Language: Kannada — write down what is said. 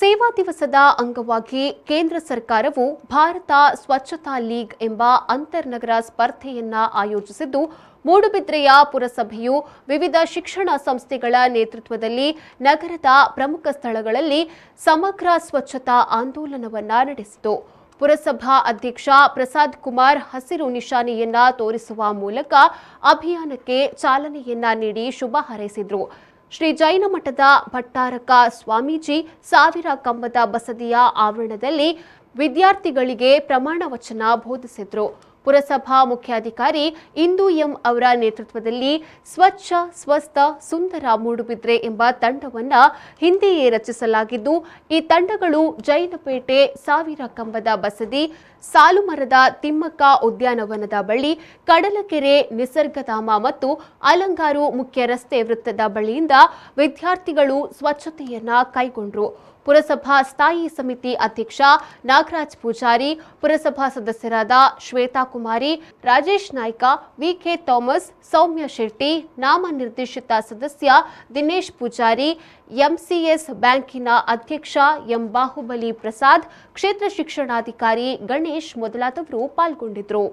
ಸೇವಾ ದಿವಸದ ಅಂಗವಾಗಿ ಕೇಂದ್ರ ಸರ್ಕಾರವು ಭಾರತ ಸ್ವಚ್ಛತಾ ಲೀಗ್ ಎಂಬ ಅಂತರ್ನಗರ ಸ್ಪರ್ಧೆಯನ್ನ ಆಯೋಜಿಸಿದ್ದು ಮೂಡುಬಿದ್ರೆಯ ಪುರಸಭೆಯು ವಿವಿಧ ಶಿಕ್ಷಣ ಸಂಸ್ಥೆಗಳ ನೇತೃತ್ವದಲ್ಲಿ ನಗರದ ಪ್ರಮುಖ ಸ್ಥಳಗಳಲ್ಲಿ ಸಮಗ್ರ ಸ್ವಚ್ಛತಾ ಆಂದೋಲನವನ್ನ ನಡೆಸಿತು ಪುರಸಭಾ ಅಧ್ಯಕ್ಷ ಪ್ರಸಾದ್ ಕುಮಾರ್ ಹಸಿರು ನಿಶಾನೆಯನ್ನ ತೋರಿಸುವ ಮೂಲಕ ಅಭಿಯಾನಕ್ಕೆ ಚಾಲನೆಯನ್ನ ನೀಡಿ ಶುಭ ಹಾರೈಸಿದರು ಶ್ರೀ ಜೈನ ಮಠದ ಭಟ್ಟಾರಕ ಸ್ವಾಮೀಜಿ ಸಾವಿರ ಕಂಬದ ಬಸದಿಯ ಆವರಣದಲ್ಲಿ ವಿದ್ಯಾರ್ಥಿಗಳಿಗೆ ಪ್ರಮಾಣ ವಚನ ಬೋಧಿಸಿದ್ರು ಪುರಸಭಾ ಮುಖ್ಯಾಧಿಕಾರಿ ಇಂದು ಎಂ ಅವರ ನೇತೃತ್ವದಲ್ಲಿ ಸ್ವಚ್ಛ ಸ್ವಸ್ಥ ಸುಂದರ ಮೂಡುಬಿದ್ರೆ ಎಂಬ ತಂಡವನ್ನು ಹಿಂದೆಯೇ ರಚಿಸಲಾಗಿದ್ದು ಈ ತಂಡಗಳು ಜೈನಪೇಟೆ ಸಾವಿರ ಕಂಬದ ಬಸದಿ ಸಾಲುಮರದ ತಿಮ್ಮಕ್ಕ ಉದ್ಯಾನವನದ ಬಳಿ ಕಡಲಕೆರೆ ನಿಸರ್ಗಧಾಮ ಮತ್ತು ಅಲಂಗಾರು ಮುಖ್ಯ ರಸ್ತೆ ವೃತ್ತದ ಬಳಿಯಿಂದ ವಿದ್ಯಾರ್ಥಿಗಳು ಸ್ವಚ್ಛತೆಯನ್ನ ಕೈಗೊಂಡರು ಪುರಸಭಾ ಸ್ಥಾಯಿ ಸಮಿತಿ ಅಧ್ಯಕ್ಷ ನಾಗರಾಜ್ ಪೂಜಾರಿ ಪುರಸಭಾ ಸದಸ್ಯರಾದ ಶ್ವೇತಾ ಕುಮಾರಿ ರಾಜೇಶ್ ನಾಯ್ಕ ವಿಕೆ ಥಾಮಸ್ ಸೌಮ್ಯ ಶೆಟ್ಟಿ ನಾಮನಿರ್ದೇಶಿತ ಸದಸ್ಯ ದಿನೇಶ್ ಪೂಜಾರಿ ಎಂಸಿಎಸ್ ಬ್ಯಾಂಕಿನ ಅಧ್ಯಕ್ಷ ಎಂ ಬಾಹುಬಲಿ ಪ್ರಸಾದ್ ಕ್ಷೇತ್ರ ಶಿಕ್ಷಣಾಧಿಕಾರಿ ಗಣೇಶ್ ಮೊದಲಾದವರು ಪಾಲ್ಗೊಂಡಿದ್ದರು